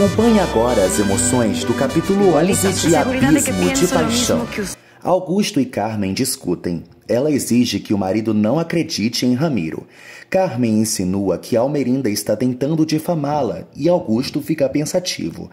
Acompanhe agora as emoções do capítulo 11 então, de Abismo de Paixão. Augusto e Carmen discutem. Ela exige que o marido não acredite em Ramiro. Carmen insinua que Almerinda está tentando difamá-la e Augusto fica pensativo.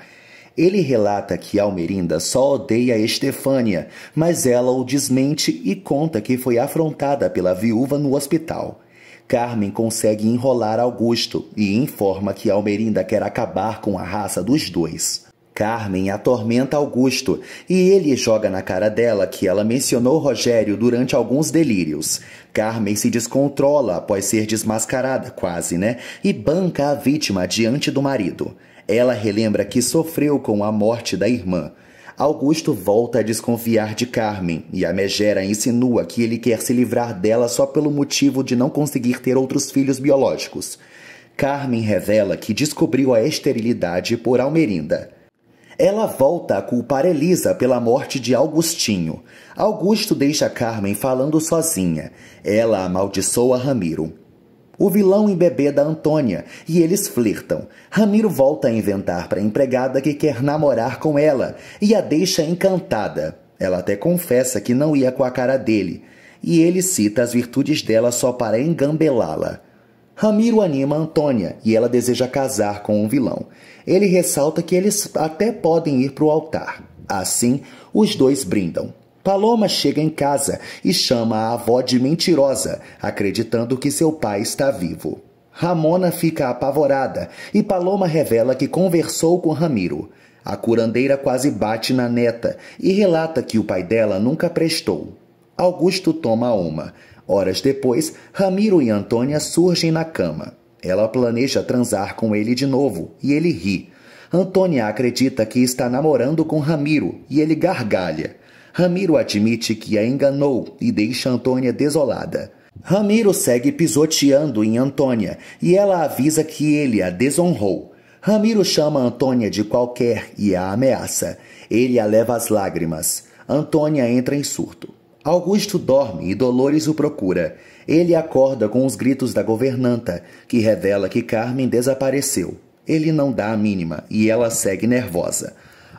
Ele relata que Almerinda só odeia Estefânia, mas ela o desmente e conta que foi afrontada pela viúva no hospital. Carmen consegue enrolar Augusto e informa que Almerinda quer acabar com a raça dos dois. Carmen atormenta Augusto e ele joga na cara dela que ela mencionou Rogério durante alguns delírios. Carmen se descontrola após ser desmascarada, quase, né? E banca a vítima diante do marido. Ela relembra que sofreu com a morte da irmã. Augusto volta a desconfiar de Carmen e a megera insinua que ele quer se livrar dela só pelo motivo de não conseguir ter outros filhos biológicos. Carmen revela que descobriu a esterilidade por Almerinda. Ela volta a culpar Elisa pela morte de Augustinho. Augusto deixa Carmen falando sozinha. Ela amaldiçoa Ramiro. O vilão e Bebê da Antônia e eles flirtam. Ramiro volta a inventar para a empregada que quer namorar com ela e a deixa encantada. Ela até confessa que não ia com a cara dele, e ele cita as virtudes dela só para engambelá-la. Ramiro anima Antônia e ela deseja casar com o um vilão. Ele ressalta que eles até podem ir para o altar. Assim, os dois brindam. Paloma chega em casa e chama a avó de mentirosa, acreditando que seu pai está vivo. Ramona fica apavorada e Paloma revela que conversou com Ramiro. A curandeira quase bate na neta e relata que o pai dela nunca prestou. Augusto toma uma. Horas depois, Ramiro e Antônia surgem na cama. Ela planeja transar com ele de novo e ele ri. Antônia acredita que está namorando com Ramiro e ele gargalha. Ramiro admite que a enganou e deixa Antônia desolada. Ramiro segue pisoteando em Antônia e ela avisa que ele a desonrou. Ramiro chama Antônia de qualquer e a ameaça. Ele a leva às lágrimas. Antônia entra em surto. Augusto dorme e Dolores o procura. Ele acorda com os gritos da governanta, que revela que Carmen desapareceu. Ele não dá a mínima e ela segue nervosa.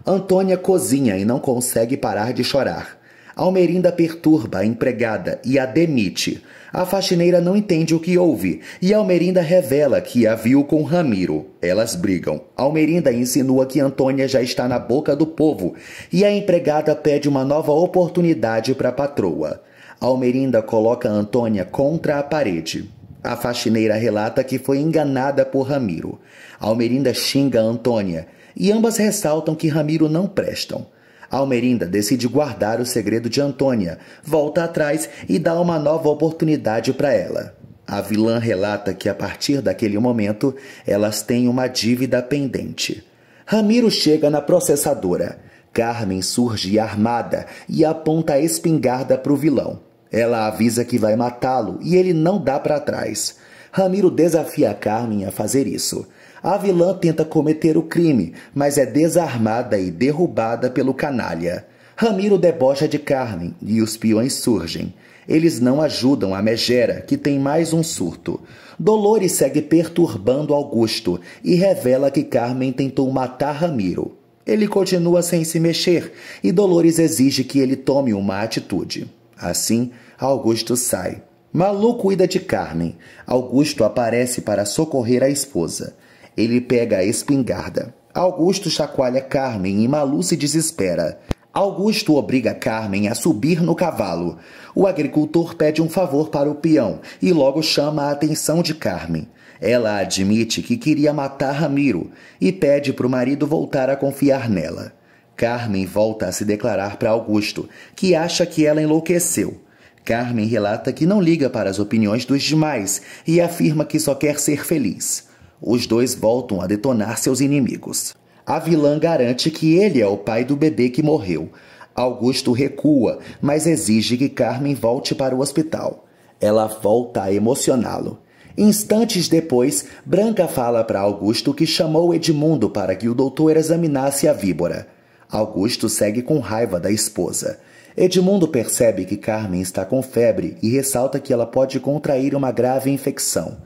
Antônia cozinha e não consegue parar de chorar. Almerinda perturba a empregada e a demite. A faxineira não entende o que houve e Almerinda revela que a viu com Ramiro. Elas brigam. Almerinda insinua que Antônia já está na boca do povo e a empregada pede uma nova oportunidade para a patroa. Almerinda coloca Antônia contra a parede. A faxineira relata que foi enganada por Ramiro. Almerinda xinga Antônia e ambas ressaltam que Ramiro não prestam. Almerinda decide guardar o segredo de Antônia, volta atrás e dá uma nova oportunidade para ela. A vilã relata que a partir daquele momento elas têm uma dívida pendente. Ramiro chega na processadora. Carmen surge armada e aponta a espingarda para o vilão. Ela avisa que vai matá-lo e ele não dá para trás. Ramiro desafia Carmen a fazer isso. A vilã tenta cometer o crime, mas é desarmada e derrubada pelo canalha. Ramiro debocha de Carmen e os peões surgem. Eles não ajudam a Megera, que tem mais um surto. Dolores segue perturbando Augusto e revela que Carmen tentou matar Ramiro. Ele continua sem se mexer e Dolores exige que ele tome uma atitude. Assim, Augusto sai. Malu cuida de Carmen. Augusto aparece para socorrer a esposa. Ele pega a espingarda. Augusto chacoalha Carmen e Malu se desespera. Augusto obriga Carmen a subir no cavalo. O agricultor pede um favor para o peão e logo chama a atenção de Carmen. Ela admite que queria matar Ramiro e pede para o marido voltar a confiar nela. Carmen volta a se declarar para Augusto, que acha que ela enlouqueceu. Carmen relata que não liga para as opiniões dos demais e afirma que só quer ser feliz. Os dois voltam a detonar seus inimigos. A vilã garante que ele é o pai do bebê que morreu. Augusto recua, mas exige que Carmen volte para o hospital. Ela volta a emocioná-lo. Instantes depois, Branca fala para Augusto que chamou Edmundo para que o doutor examinasse a víbora. Augusto segue com raiva da esposa. Edmundo percebe que Carmen está com febre e ressalta que ela pode contrair uma grave infecção.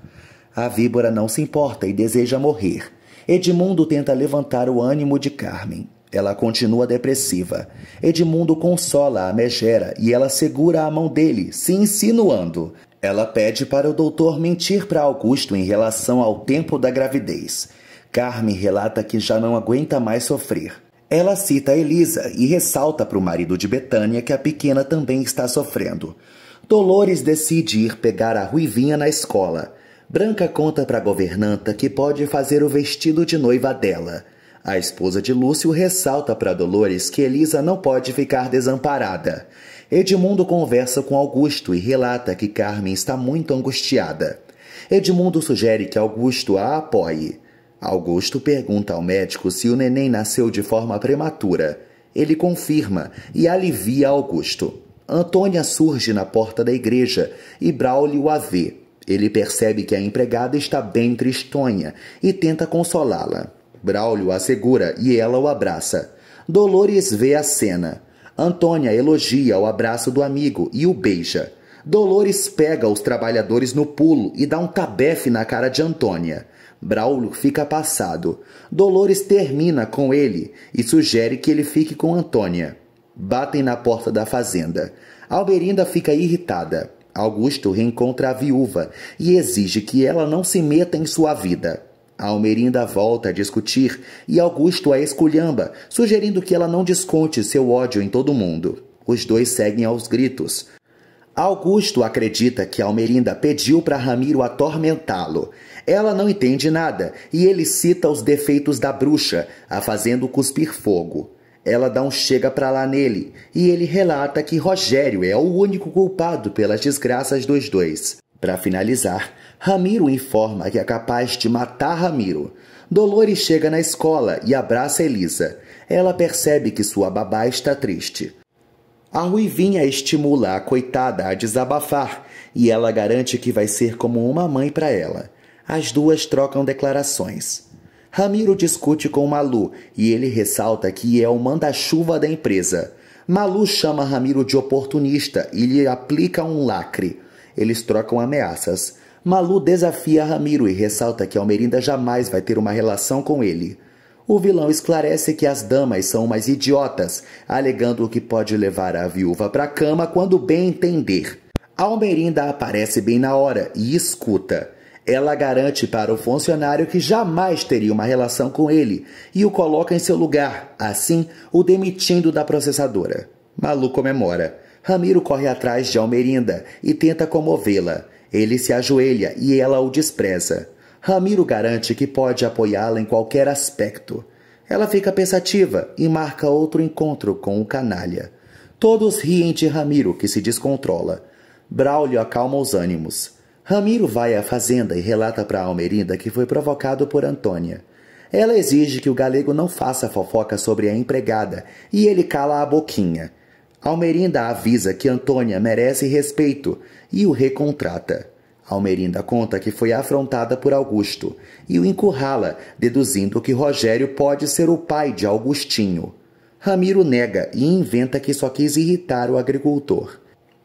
A víbora não se importa e deseja morrer. Edmundo tenta levantar o ânimo de Carmen. Ela continua depressiva. Edmundo consola a megera e ela segura a mão dele, se insinuando. Ela pede para o doutor mentir para Augusto em relação ao tempo da gravidez. Carmen relata que já não aguenta mais sofrer. Ela cita Elisa e ressalta para o marido de Betânia que a pequena também está sofrendo. Dolores decide ir pegar a Ruivinha na escola. Branca conta para a governanta que pode fazer o vestido de noiva dela. A esposa de Lúcio ressalta para Dolores que Elisa não pode ficar desamparada. Edmundo conversa com Augusto e relata que Carmen está muito angustiada. Edmundo sugere que Augusto a apoie. Augusto pergunta ao médico se o neném nasceu de forma prematura. Ele confirma e alivia Augusto. Antônia surge na porta da igreja e Braulio a vê. Ele percebe que a empregada está bem tristonha e tenta consolá-la. Braulio a segura e ela o abraça. Dolores vê a cena. Antônia elogia o abraço do amigo e o beija. Dolores pega os trabalhadores no pulo e dá um tabefe na cara de Antônia. Braulio fica passado. Dolores termina com ele e sugere que ele fique com Antônia. Batem na porta da fazenda. Alberinda fica irritada. Augusto reencontra a viúva e exige que ela não se meta em sua vida. A Almerinda volta a discutir e Augusto a esculhamba, sugerindo que ela não desconte seu ódio em todo mundo. Os dois seguem aos gritos. Augusto acredita que Almerinda pediu para Ramiro atormentá-lo. Ela não entende nada e ele cita os defeitos da bruxa, a fazendo cuspir fogo. Ela dá um chega pra lá nele e ele relata que Rogério é o único culpado pelas desgraças dos dois. Para finalizar, Ramiro informa que é capaz de matar Ramiro. Dolores chega na escola e abraça Elisa. Ela percebe que sua babá está triste. A ruivinha estimula a coitada a desabafar e ela garante que vai ser como uma mãe para ela. As duas trocam declarações. Ramiro discute com Malu e ele ressalta que é o manda-chuva da empresa. Malu chama Ramiro de oportunista e lhe aplica um lacre. Eles trocam ameaças. Malu desafia Ramiro e ressalta que Almerinda jamais vai ter uma relação com ele. O vilão esclarece que as damas são umas idiotas, alegando que pode levar a viúva para cama quando bem entender. Almerinda aparece bem na hora e escuta. Ela garante para o funcionário que jamais teria uma relação com ele e o coloca em seu lugar, assim o demitindo da processadora. Malu comemora. Ramiro corre atrás de Almerinda e tenta comovê-la. Ele se ajoelha e ela o despreza. Ramiro garante que pode apoiá-la em qualquer aspecto. Ela fica pensativa e marca outro encontro com o canalha. Todos riem de Ramiro, que se descontrola. Braulio acalma os ânimos. Ramiro vai à fazenda e relata para Almerinda que foi provocado por Antônia. Ela exige que o galego não faça fofoca sobre a empregada e ele cala a boquinha. Almerinda avisa que Antônia merece respeito e o recontrata. Almerinda conta que foi afrontada por Augusto e o encurrala, deduzindo que Rogério pode ser o pai de Augustinho. Ramiro nega e inventa que só quis irritar o agricultor.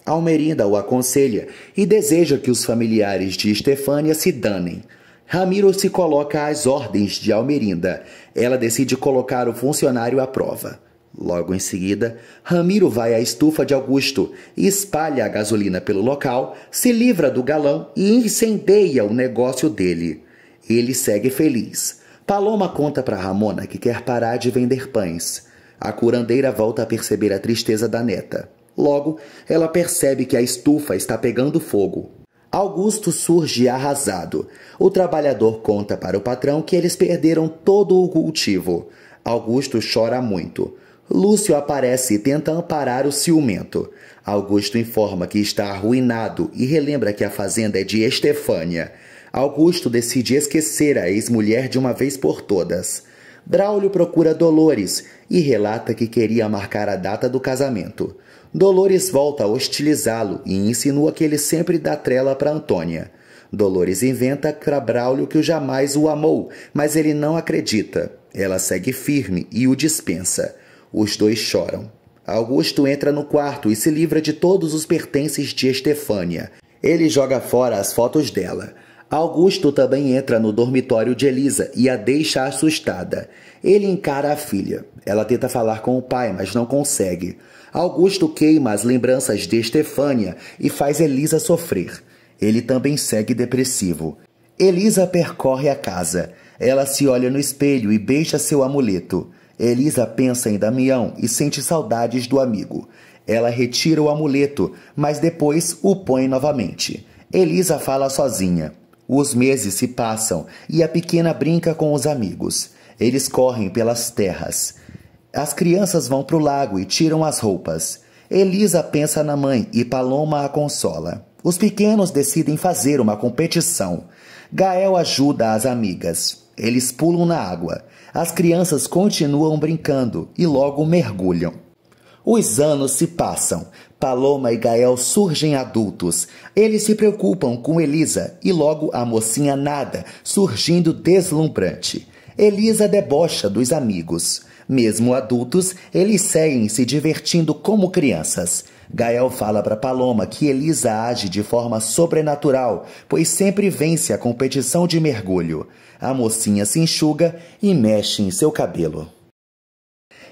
Almerinda o aconselha e deseja que os familiares de Estefânia se danem. Ramiro se coloca às ordens de Almerinda. Ela decide colocar o funcionário à prova. Logo em seguida, Ramiro vai à estufa de Augusto, espalha a gasolina pelo local, se livra do galão e incendeia o negócio dele. Ele segue feliz. Paloma conta para Ramona que quer parar de vender pães. A curandeira volta a perceber a tristeza da neta. Logo, ela percebe que a estufa está pegando fogo. Augusto surge arrasado. O trabalhador conta para o patrão que eles perderam todo o cultivo. Augusto chora muito. Lúcio aparece e tenta amparar o ciumento. Augusto informa que está arruinado e relembra que a fazenda é de Estefânia. Augusto decide esquecer a ex-mulher de uma vez por todas. Braulio procura Dolores e relata que queria marcar a data do casamento. Dolores volta a hostilizá-lo e insinua que ele sempre dá trela para Antônia. Dolores inventa para Braulio que o jamais o amou, mas ele não acredita. Ela segue firme e o dispensa. Os dois choram. Augusto entra no quarto e se livra de todos os pertences de Estefânia. Ele joga fora as fotos dela. Augusto também entra no dormitório de Elisa e a deixa assustada. Ele encara a filha. Ela tenta falar com o pai, mas não consegue. Augusto queima as lembranças de Estefânia e faz Elisa sofrer. Ele também segue depressivo. Elisa percorre a casa. Ela se olha no espelho e beija seu amuleto. Elisa pensa em Damião e sente saudades do amigo. Ela retira o amuleto, mas depois o põe novamente. Elisa fala sozinha. Os meses se passam e a pequena brinca com os amigos. Eles correm pelas terras. As crianças vão para o lago e tiram as roupas. Elisa pensa na mãe e Paloma a consola. Os pequenos decidem fazer uma competição. Gael ajuda as amigas. Eles pulam na água. As crianças continuam brincando e logo mergulham. Os anos se passam. Paloma e Gael surgem adultos. Eles se preocupam com Elisa e logo a mocinha nada, surgindo deslumbrante. Elisa debocha dos amigos. Mesmo adultos, eles seguem se divertindo como crianças. Gael fala para Paloma que Elisa age de forma sobrenatural, pois sempre vence a competição de mergulho. A mocinha se enxuga e mexe em seu cabelo.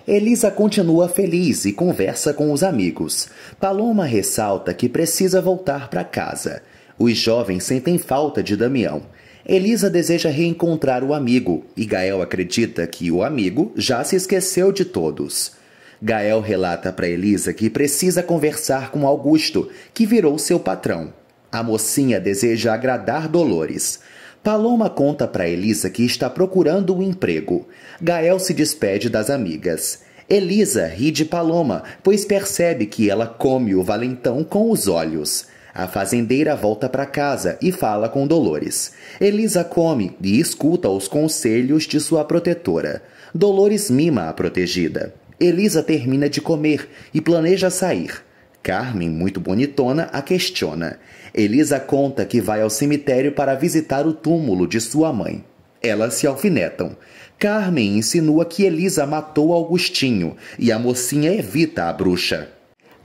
Elisa continua feliz e conversa com os amigos. Paloma ressalta que precisa voltar para casa. Os jovens sentem falta de Damião. Elisa deseja reencontrar o amigo e Gael acredita que o amigo já se esqueceu de todos. Gael relata para Elisa que precisa conversar com Augusto, que virou seu patrão. A mocinha deseja agradar Dolores. Paloma conta para Elisa que está procurando um emprego. Gael se despede das amigas. Elisa ri de Paloma, pois percebe que ela come o valentão com os olhos. A fazendeira volta para casa e fala com Dolores. Elisa come e escuta os conselhos de sua protetora. Dolores mima a protegida. Elisa termina de comer e planeja sair. Carmen, muito bonitona, a questiona. Elisa conta que vai ao cemitério para visitar o túmulo de sua mãe. Elas se alfinetam. Carmen insinua que Elisa matou Augustinho e a mocinha evita a bruxa.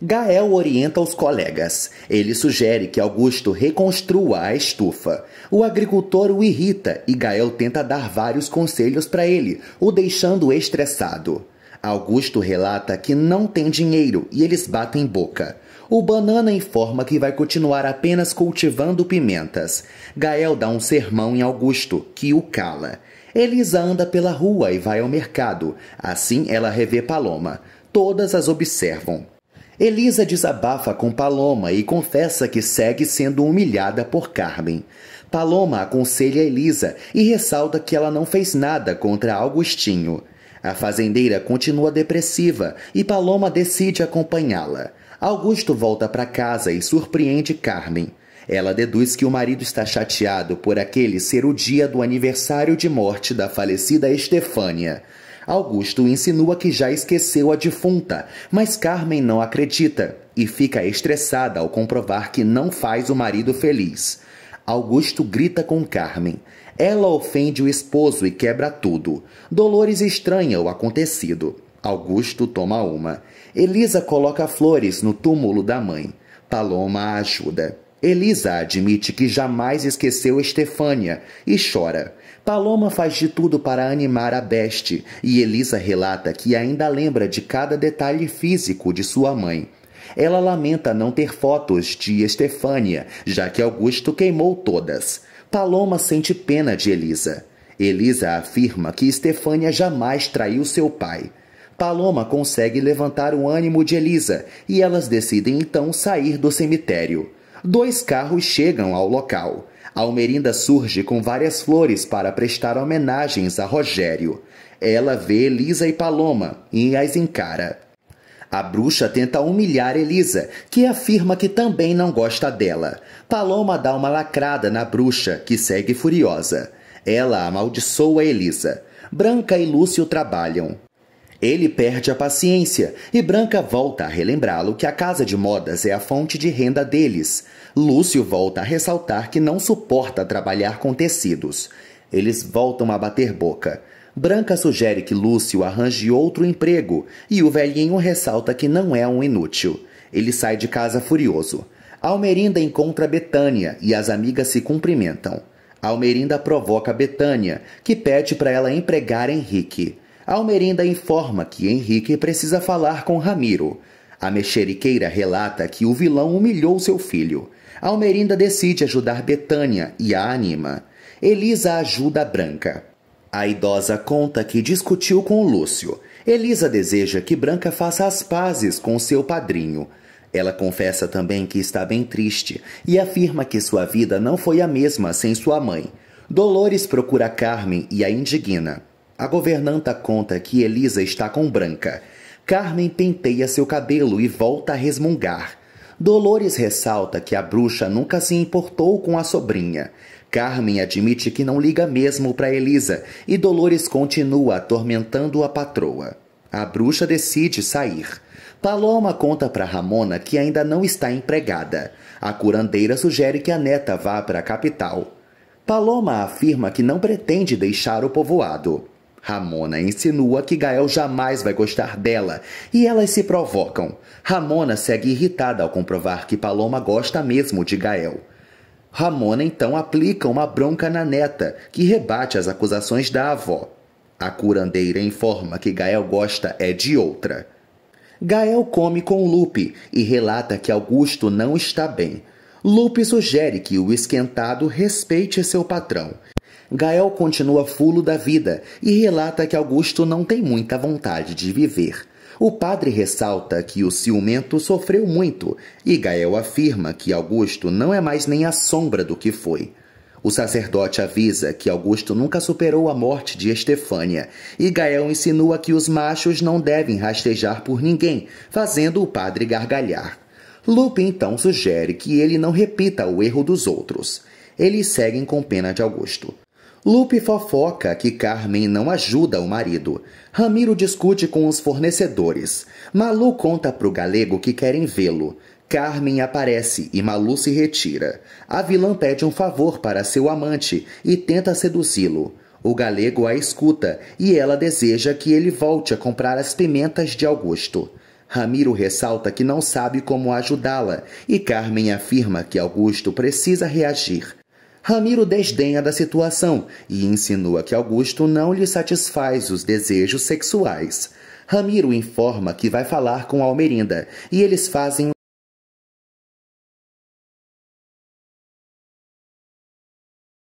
Gael orienta os colegas. Ele sugere que Augusto reconstrua a estufa. O agricultor o irrita e Gael tenta dar vários conselhos para ele, o deixando estressado. Augusto relata que não tem dinheiro e eles batem boca. O Banana informa que vai continuar apenas cultivando pimentas. Gael dá um sermão em Augusto, que o cala. Elisa anda pela rua e vai ao mercado. Assim ela revê Paloma. Todas as observam. Elisa desabafa com Paloma e confessa que segue sendo humilhada por Carmen. Paloma aconselha Elisa e ressalta que ela não fez nada contra Augustinho. A fazendeira continua depressiva e Paloma decide acompanhá-la. Augusto volta para casa e surpreende Carmen. Ela deduz que o marido está chateado por aquele ser o dia do aniversário de morte da falecida Estefânia. Augusto insinua que já esqueceu a defunta, mas Carmen não acredita e fica estressada ao comprovar que não faz o marido feliz. Augusto grita com Carmen. Ela ofende o esposo e quebra tudo. Dolores estranha o acontecido. Augusto toma uma. Elisa coloca flores no túmulo da mãe. Paloma a ajuda. Elisa admite que jamais esqueceu Estefânia e chora. Paloma faz de tudo para animar a Beste e Elisa relata que ainda lembra de cada detalhe físico de sua mãe. Ela lamenta não ter fotos de Estefânia, já que Augusto queimou todas. Paloma sente pena de Elisa. Elisa afirma que Estefânia jamais traiu seu pai. Paloma consegue levantar o ânimo de Elisa e elas decidem então sair do cemitério. Dois carros chegam ao local. Almerinda surge com várias flores para prestar homenagens a Rogério. Ela vê Elisa e Paloma e as encara. A bruxa tenta humilhar Elisa, que afirma que também não gosta dela. Paloma dá uma lacrada na bruxa, que segue furiosa. Ela amaldiçoa Elisa. Branca e Lúcio trabalham. Ele perde a paciência e Branca volta a relembrá-lo que a casa de modas é a fonte de renda deles. Lúcio volta a ressaltar que não suporta trabalhar com tecidos. Eles voltam a bater boca. Branca sugere que Lúcio arranje outro emprego e o velhinho ressalta que não é um inútil. Ele sai de casa furioso. Almerinda encontra Betânia e as amigas se cumprimentam. Almerinda provoca Betânia, que pede para ela empregar Henrique. Almerinda informa que Henrique precisa falar com Ramiro. A mexeriqueira relata que o vilão humilhou seu filho. Almerinda decide ajudar Betânia e a anima. Elisa ajuda Branca. A idosa conta que discutiu com Lúcio. Elisa deseja que Branca faça as pazes com seu padrinho. Ela confessa também que está bem triste e afirma que sua vida não foi a mesma sem sua mãe. Dolores procura Carmen e a indigna. A governanta conta que Elisa está com Branca. Carmen penteia seu cabelo e volta a resmungar. Dolores ressalta que a bruxa nunca se importou com a sobrinha. Carmen admite que não liga mesmo para Elisa e Dolores continua atormentando a patroa. A bruxa decide sair. Paloma conta para Ramona que ainda não está empregada. A curandeira sugere que a neta vá para a capital. Paloma afirma que não pretende deixar o povoado. Ramona insinua que Gael jamais vai gostar dela e elas se provocam. Ramona segue irritada ao comprovar que Paloma gosta mesmo de Gael. Ramona então aplica uma bronca na neta, que rebate as acusações da avó. A curandeira informa que Gael gosta é de outra. Gael come com Lupe e relata que Augusto não está bem. Lupe sugere que o esquentado respeite seu patrão. Gael continua fulo da vida e relata que Augusto não tem muita vontade de viver. O padre ressalta que o ciumento sofreu muito e Gael afirma que Augusto não é mais nem a sombra do que foi. O sacerdote avisa que Augusto nunca superou a morte de Estefânia, e Gael insinua que os machos não devem rastejar por ninguém, fazendo o padre gargalhar. Lupe então sugere que ele não repita o erro dos outros. Eles seguem com pena de Augusto. Lupe fofoca que Carmen não ajuda o marido. Ramiro discute com os fornecedores. Malu conta pro galego que querem vê-lo. Carmen aparece e Malu se retira. A vilã pede um favor para seu amante e tenta seduzi-lo. O galego a escuta e ela deseja que ele volte a comprar as pimentas de Augusto. Ramiro ressalta que não sabe como ajudá-la e Carmen afirma que Augusto precisa reagir Ramiro desdenha da situação e insinua que Augusto não lhe satisfaz os desejos sexuais. Ramiro informa que vai falar com Almerinda e eles fazem